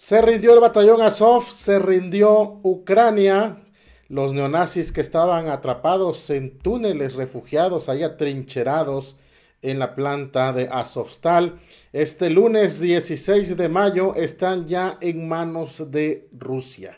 Se rindió el batallón Azov, se rindió Ucrania. Los neonazis que estaban atrapados en túneles, refugiados, ahí atrincherados en la planta de Azovstal. Este lunes 16 de mayo están ya en manos de Rusia.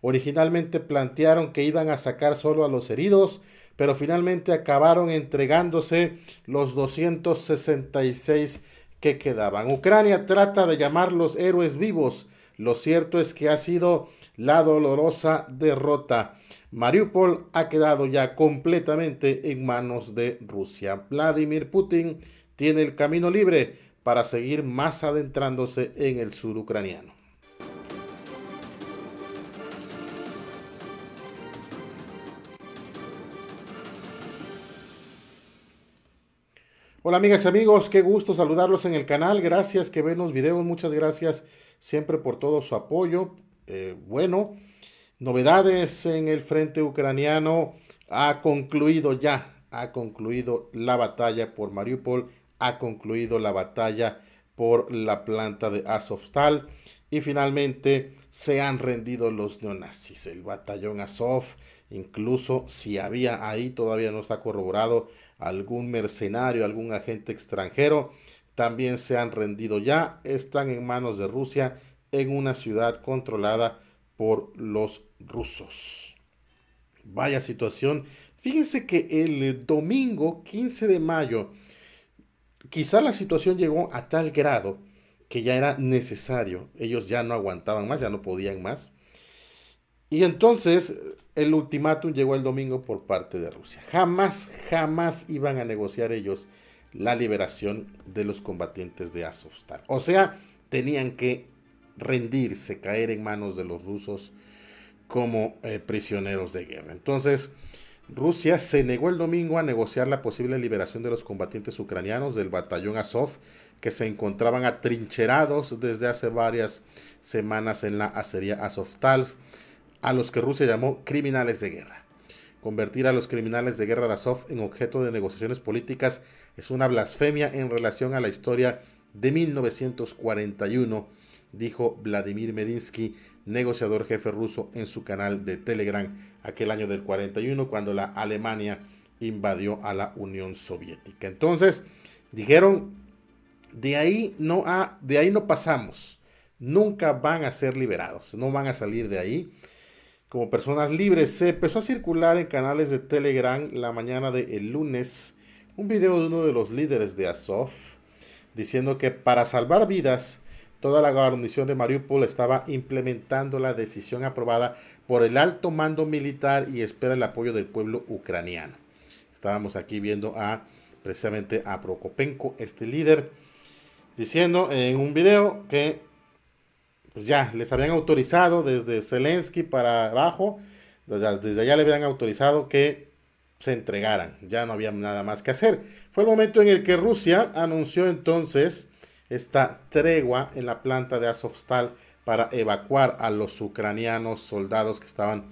Originalmente plantearon que iban a sacar solo a los heridos, pero finalmente acabaron entregándose los 266 que quedaban. Ucrania trata de llamar los héroes vivos. Lo cierto es que ha sido la dolorosa derrota. Mariupol ha quedado ya completamente en manos de Rusia. Vladimir Putin tiene el camino libre para seguir más adentrándose en el sur ucraniano. Hola amigas y amigos, qué gusto saludarlos en el canal. Gracias que ven los videos, muchas gracias siempre por todo su apoyo. Eh, bueno, novedades en el frente ucraniano. Ha concluido ya, ha concluido la batalla por Mariupol, ha concluido la batalla por la planta de Azovstal y finalmente se han rendido los neonazis. El batallón Azov, incluso si había ahí, todavía no está corroborado algún mercenario, algún agente extranjero, también se han rendido ya, están en manos de Rusia en una ciudad controlada por los rusos. Vaya situación. Fíjense que el domingo 15 de mayo, quizá la situación llegó a tal grado que ya era necesario. Ellos ya no aguantaban más, ya no podían más. Y entonces el ultimátum llegó el domingo por parte de Rusia. Jamás, jamás iban a negociar ellos la liberación de los combatientes de Azovstal. O sea, tenían que rendirse, caer en manos de los rusos como eh, prisioneros de guerra. Entonces, Rusia se negó el domingo a negociar la posible liberación de los combatientes ucranianos del batallón Azov, que se encontraban atrincherados desde hace varias semanas en la acería Azovstal a los que Rusia llamó criminales de guerra. Convertir a los criminales de guerra de Azov en objeto de negociaciones políticas es una blasfemia en relación a la historia de 1941, dijo Vladimir Medinsky, negociador jefe ruso, en su canal de Telegram aquel año del 41, cuando la Alemania invadió a la Unión Soviética. Entonces, dijeron, de ahí no, de ahí no pasamos, nunca van a ser liberados, no van a salir de ahí como personas libres. Se empezó a circular en canales de Telegram la mañana del lunes un video de uno de los líderes de Azov diciendo que para salvar vidas, toda la guarnición de Mariupol estaba implementando la decisión aprobada por el alto mando militar y espera el apoyo del pueblo ucraniano. Estábamos aquí viendo a precisamente a Prokopenko, este líder, diciendo en un video que pues ya, les habían autorizado desde Zelensky para abajo, desde allá le habían autorizado que se entregaran, ya no había nada más que hacer. Fue el momento en el que Rusia anunció entonces esta tregua en la planta de Azovstal para evacuar a los ucranianos soldados que estaban,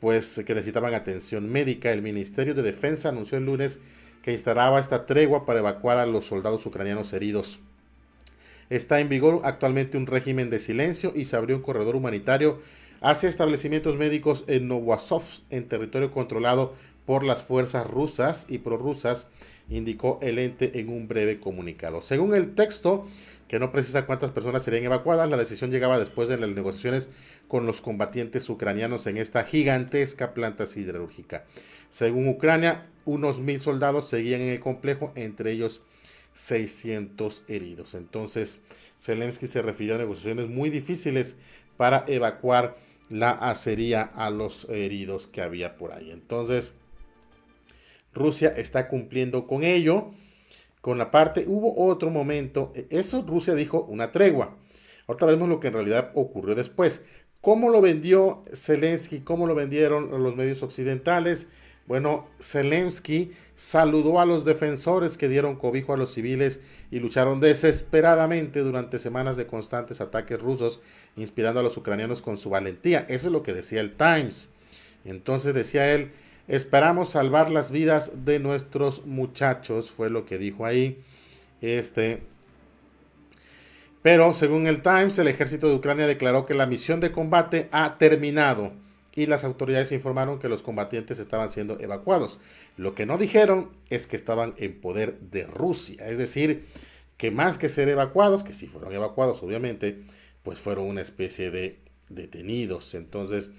pues, que necesitaban atención médica. El Ministerio de Defensa anunció el lunes que instalaba esta tregua para evacuar a los soldados ucranianos heridos Está en vigor actualmente un régimen de silencio y se abrió un corredor humanitario hacia establecimientos médicos en Novosov, en territorio controlado por las fuerzas rusas y prorrusas, indicó el ente en un breve comunicado. Según el texto, que no precisa cuántas personas serían evacuadas, la decisión llegaba después de las negociaciones con los combatientes ucranianos en esta gigantesca planta siderúrgica. Según Ucrania, unos mil soldados seguían en el complejo, entre ellos 600 heridos. Entonces, Zelensky se refirió a negociaciones muy difíciles para evacuar la acería a los heridos que había por ahí. Entonces, Rusia está cumpliendo con ello. Con la parte, hubo otro momento, e-, eso Rusia dijo una tregua. Ahora vemos lo que en realidad ocurrió después. ¿Cómo lo vendió Zelensky? ¿Cómo lo vendieron los medios occidentales? Bueno, Zelensky saludó a los defensores que dieron cobijo a los civiles y lucharon desesperadamente durante semanas de constantes ataques rusos, inspirando a los ucranianos con su valentía. Eso es lo que decía el Times. Entonces decía él, esperamos salvar las vidas de nuestros muchachos, fue lo que dijo ahí. Este, pero según el Times, el ejército de Ucrania declaró que la misión de combate ha terminado y las autoridades informaron que los combatientes estaban siendo evacuados. Lo que no dijeron es que estaban en poder de Rusia, es decir, que más que ser evacuados, que sí fueron evacuados obviamente, pues fueron una especie de detenidos. Entonces,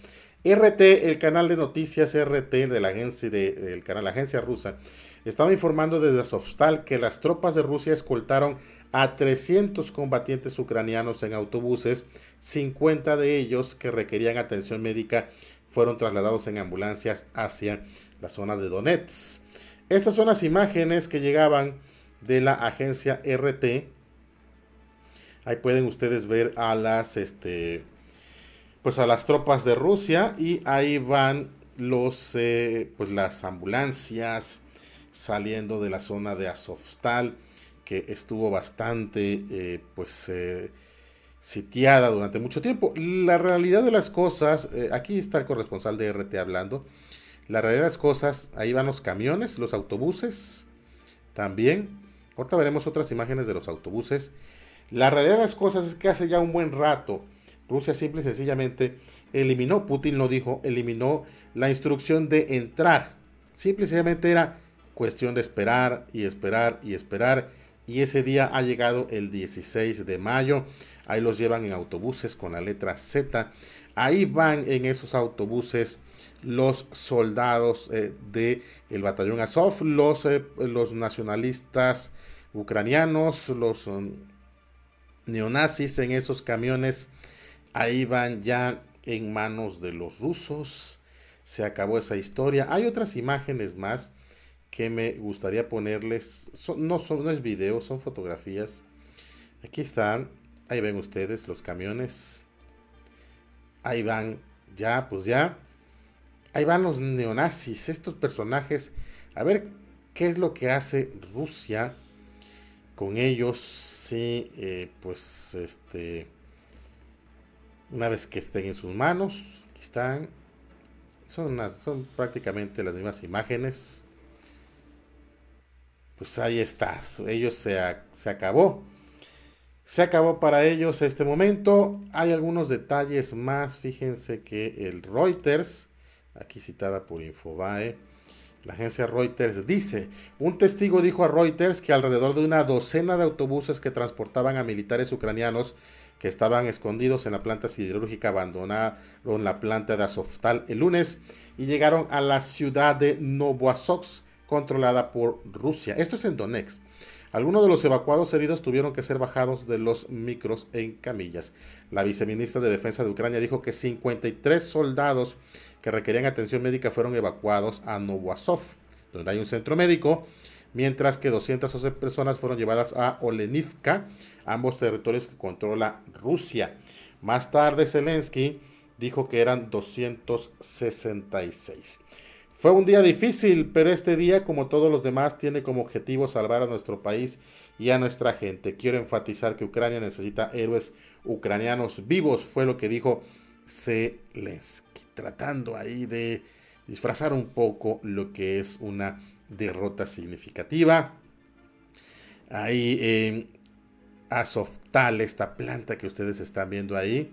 RT, el canal de noticias RT de la agencia de, del canal agencia rusa, estaba informando desde Sovstal que las tropas de Rusia escoltaron a 300 combatientes ucranianos en autobuses, 50 de ellos que requerían atención médica fueron trasladados en ambulancias hacia la zona de Donetsk. Estas son las imágenes que llegaban de la agencia RT. Ahí pueden ustedes ver a las este pues a las tropas de Rusia y ahí van los eh, pues las ambulancias saliendo de la zona de Azovstal que estuvo bastante eh, pues eh, sitiada durante mucho tiempo. La realidad de las cosas, eh, aquí está el corresponsal de RT hablando, la realidad de las cosas, ahí van los camiones, los autobuses también. Ahorita veremos otras imágenes de los autobuses. La realidad de las cosas es que hace ya un buen rato Rusia simple y sencillamente eliminó, Putin lo dijo, eliminó la instrucción de entrar. Simple y sencillamente era cuestión de esperar y esperar y esperar y ese día ha llegado el 16 de mayo. Ahí los llevan en autobuses con la letra Z. Ahí van en esos autobuses los soldados eh, del batallón Azov, los, eh, los nacionalistas ucranianos, los um, neonazis en esos camiones. Ahí van ya en manos de los rusos. Se acabó esa historia. Hay otras imágenes más que me gustaría ponerles. no, son, no es video, son fotografías. Aquí están. Ahí ven ustedes los camiones. Ahí van. Ya, pues ya. Ahí van los neonazis, estos personajes. A ver qué es lo que hace Rusia con ellos. Si, eh, pues, este. Una vez que estén en sus manos. Aquí están. Son, son prácticamente las mismas imágenes pues ahí estás, ellos se, se acabó. Se acabó para ellos este momento. Hay algunos detalles más. Fíjense que el Reuters, aquí citada por Infobae, la agencia Reuters dice, un testigo dijo a Reuters que alrededor de una docena de autobuses que transportaban a militares ucranianos que estaban escondidos en la planta siderúrgica abandonada en la planta de Azovstal el lunes y llegaron a la ciudad de Novoazovsk controlada por Rusia. Esto es en Donetsk. Algunos de los evacuados heridos tuvieron que ser bajados de los micros en camillas. La viceministra de Defensa de Ucrania dijo que 53 soldados que requerían atención médica fueron evacuados a Novoazov, donde hay un centro médico, mientras que 212 personas fueron llevadas a Olenivka, ambos territorios que controla Rusia. Más tarde, Zelensky dijo que eran 266. Fue un día difícil, pero este día, como todos los demás, tiene como objetivo salvar a nuestro país y a nuestra gente. Quiero enfatizar que Ucrania necesita héroes ucranianos vivos, fue lo que dijo Zelensky, tratando ahí de disfrazar un poco lo que es una derrota significativa. Ahí eh, Azoftal, esta planta que ustedes están viendo ahí,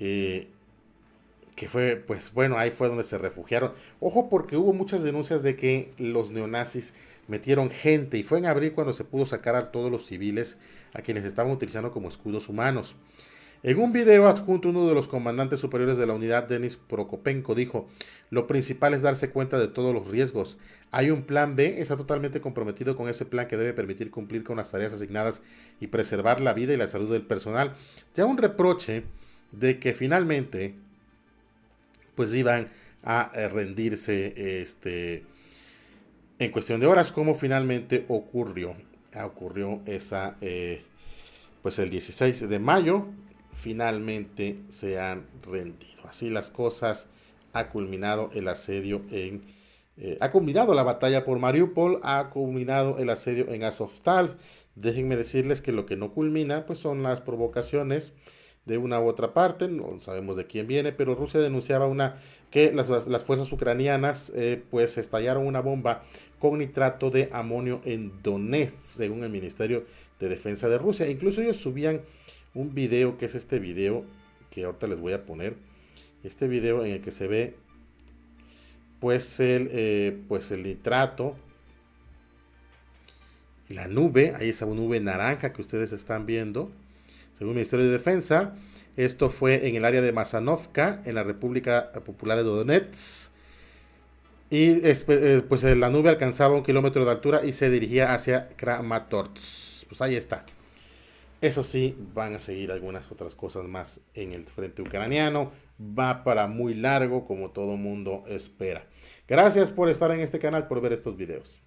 eh, que fue, pues bueno, ahí fue donde se refugiaron. Ojo porque hubo muchas denuncias de que los neonazis metieron gente y fue en abril cuando se pudo sacar a todos los civiles a quienes estaban utilizando como escudos humanos. En un video adjunto, uno de los comandantes superiores de la unidad, Denis Prokopenko, dijo, lo principal es darse cuenta de todos los riesgos. Hay un plan B, está totalmente comprometido con ese plan que debe permitir cumplir con las tareas asignadas y preservar la vida y la salud del personal. Ya un reproche de que finalmente pues iban a eh, rendirse este, en cuestión de horas, como finalmente ocurrió. Ah, ocurrió esa, eh, pues el 16 de mayo, finalmente se han rendido. Así las cosas, ha culminado el asedio en... Eh, ha culminado la batalla por Mariupol, ha culminado el asedio en Azovstal. Déjenme decirles que lo que no culmina, pues son las provocaciones de una u otra parte, no sabemos de quién viene, pero Rusia denunciaba una que las, fuerzas ucranianas eh, pues estallaron una bomba con nitrato de amonio en Donetsk, según el Ministerio de Defensa de Rusia. Incluso ellos subían un video, que es este video, que ahorita les voy a poner, este video en el que se ve pues el, eh, pues el nitrato y la nube, ahí esa nube naranja que ustedes están viendo según el Ministerio de Defensa, esto fue en el área de Mazanovka, en la República Popular de Donetsk. Y eh, pues eh, la nube alcanzaba un kilómetro de altura y se dirigía hacia Kramatorsk. Pues ahí está. Eso sí, van a seguir algunas otras cosas más en el frente ucraniano. Va para muy largo, como todo mundo espera. Gracias por estar en este canal, por ver estos videos.